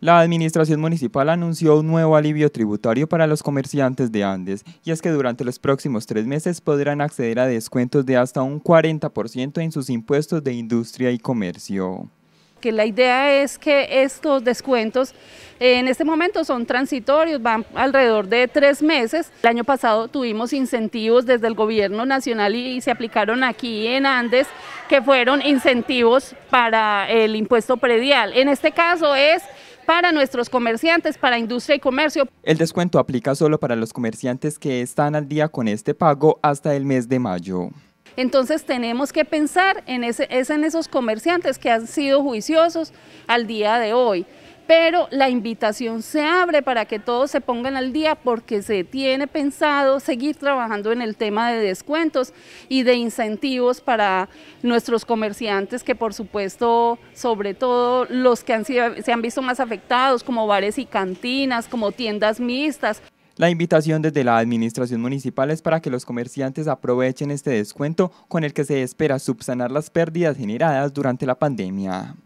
La Administración Municipal anunció un nuevo alivio tributario para los comerciantes de Andes, y es que durante los próximos tres meses podrán acceder a descuentos de hasta un 40% en sus impuestos de industria y comercio que la idea es que estos descuentos en este momento son transitorios, van alrededor de tres meses. El año pasado tuvimos incentivos desde el gobierno nacional y, se aplicaron aquí en Andes, que fueron incentivos para el impuesto predial. En este caso es para nuestros comerciantes, para industria y comercio. El descuento aplica solo para los comerciantes que están al día con este pago hasta el mes de mayo. Entonces tenemos que pensar en, esos comerciantes que han sido juiciosos al día de hoy pero la invitación se abre para que todos se pongan al día porque se tiene pensado seguir trabajando en el tema de descuentos y de incentivos para nuestros comerciantes que por supuesto, sobre todo los que se han visto más afectados como bares y cantinas, como tiendas mixtas. La invitación desde la Administración Municipal es para que los comerciantes aprovechen este descuento con el que se espera subsanar las pérdidas generadas durante la pandemia.